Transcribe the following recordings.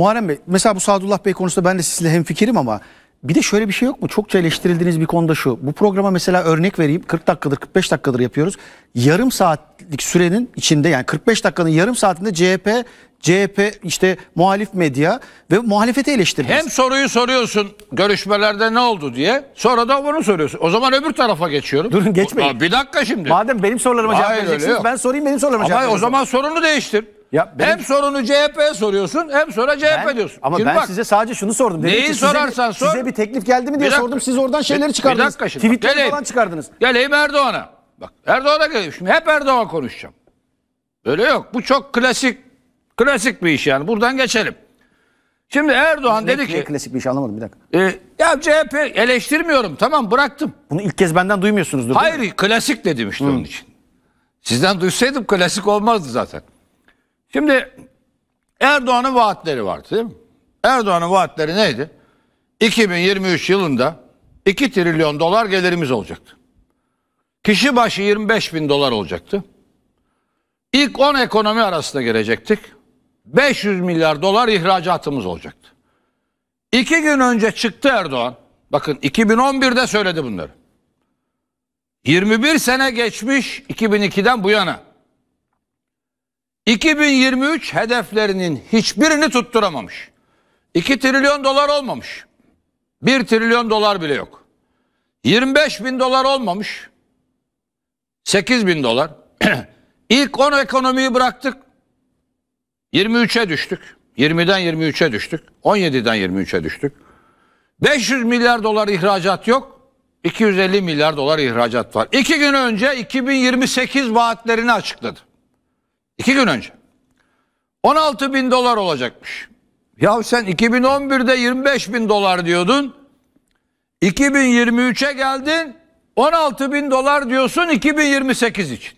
Muharrem Bey mesela bu Sadullah Bey konusunda ben de sizinle hemfikirim ama bir de şöyle bir şey yok mu? Çokça eleştirildiğiniz bir konuda şu. Bu programa mesela örnek vereyim. 40 dakikadır 45 dakikadır yapıyoruz. Yarım saatlik sürenin içinde yani 45 dakikanın yarım saatinde CHP CHP işte muhalif medya ve muhalefeti eleştirdiniz. Hem soruyu soruyorsun görüşmelerde ne oldu diye sonra da bunu soruyorsun. O zaman öbür tarafa geçiyorum. Durun geçmeyin. bir dakika şimdi. Madem benim sorularıma Hayır, cevap vereceksiniz ben sorayım benim sorularıma Ama cevap Ama o zaman sorunu değiştir. Ya benim- Hem sorunu CHP'ye soruyorsun hem sonra CHP Ben- diyorsun. Ama Şimdi ben bak, size sadece şunu sordum. Dedim Neyi ki size sorarsan sor. Size bir teklif geldi mi diye dakika. sordum. Siz oradan şeyleri çıkardınız. Bir dakika şimdi. Tweetleri Geleyim. falan çıkardınız. Geleyim Erdoğan'a. Bak Erdoğan'a geleyim. Şimdi hep Erdoğan konuşacağım. Öyle yok. Bu çok klasik klasik bir iş yani. Buradan geçelim. Şimdi Erdoğan dedi Niye ki klasik bir iş anlamadım bir dakika. e, ya CHP eleştirmiyorum tamam bıraktım. Bunu ilk kez benden duymuyorsunuzdur. Hayır klasik dedim işte onun hmm. için. Sizden duysaydım klasik olmazdı zaten. Şimdi Erdoğan'ın vaatleri vardı değil mi? Erdoğan'ın vaatleri neydi? 2023 yılında 2 trilyon dolar gelirimiz olacaktı. Kişi başı 25 bin dolar olacaktı. İlk 10 ekonomi arasında girecektik. 500 milyar dolar ihracatımız olacaktı. İki gün önce çıktı Erdoğan. Bakın 2011'de söyledi bunları. 21 sene geçmiş 2002'den bu yana. 2023 hedeflerinin hiçbirini tutturamamış. 2 trilyon dolar olmamış. 1 trilyon dolar bile yok. 25 bin dolar olmamış. 8 bin dolar. İlk 10 ekonomiyi bıraktık. 23'e düştük. 20'den 23'e düştük. 17'den 23'e düştük. 500 milyar dolar ihracat yok. 250 milyar dolar ihracat var. İki gün önce 2028 vaatlerini açıkladı. İki gün önce. 16 bin dolar olacakmış. Ya sen 2011'de 25 bin dolar diyordun. 2023'e geldin 16 bin dolar diyorsun 2028 için.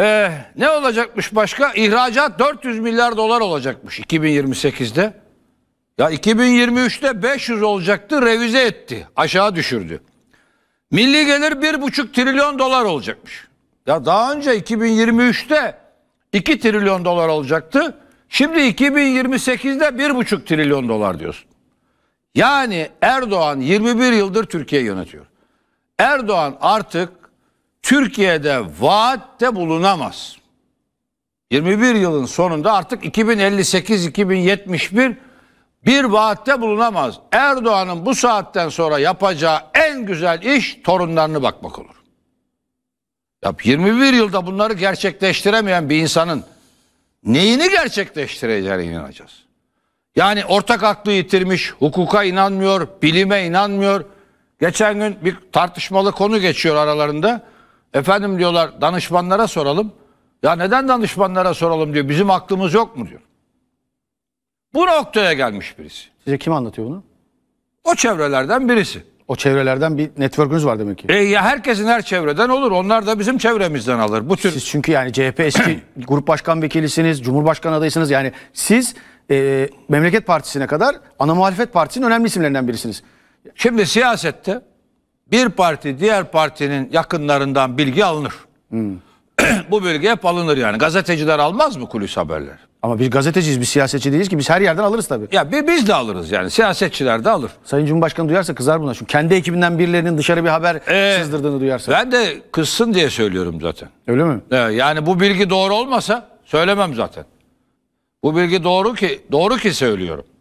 Ee, ne olacakmış başka? İhracat 400 milyar dolar olacakmış 2028'de. Ya 2023'te 500 olacaktı revize etti aşağı düşürdü. Milli gelir 1,5 trilyon dolar olacakmış. Ya daha önce 2023'te 2 trilyon dolar olacaktı. Şimdi 2028'de 1,5 trilyon dolar diyorsun. Yani Erdoğan 21 yıldır Türkiye yönetiyor. Erdoğan artık Türkiye'de vaatte bulunamaz. 21 yılın sonunda artık 2058-2071 bir vaatte bulunamaz. Erdoğan'ın bu saatten sonra yapacağı en güzel iş torunlarını bakmak olur. Ya 21 yılda bunları gerçekleştiremeyen bir insanın neyini gerçekleştireceğine inanacağız. Yani ortak aklı yitirmiş, hukuka inanmıyor, bilime inanmıyor. Geçen gün bir tartışmalı konu geçiyor aralarında. Efendim diyorlar danışmanlara soralım. Ya neden danışmanlara soralım diyor. Bizim aklımız yok mu diyor. Bu noktaya gelmiş birisi. Size kim anlatıyor bunu? O çevrelerden birisi. O çevrelerden bir network'ünüz var demek ki. E ya herkesin her çevreden olur. Onlar da bizim çevremizden alır. Bu tür Siz çünkü yani CHP eski grup başkan vekilisiniz, cumhurbaşkanı adayısınız. Yani siz e, Memleket Partisi'ne kadar ana muhalefet partisinin önemli isimlerinden birisiniz. Şimdi siyasette bir parti diğer partinin yakınlarından bilgi alınır. Hmm. Bu bilgi hep alınır yani. Gazeteciler almaz mı kulis haberleri? Ama biz gazeteciyiz, biz siyasetçi değiliz ki biz her yerden alırız tabii. Ya biz de alırız yani. Siyasetçiler de alır. Sayın Cumhurbaşkanı duyarsa kızar buna. Çünkü kendi ekibinden birilerinin dışarı bir haber Ee, sızdırdığını duyarsa. Ben de kızsın diye söylüyorum zaten. Öyle mi? Ee, Yani bu bilgi doğru olmasa söylemem zaten. Bu bilgi doğru ki doğru ki söylüyorum.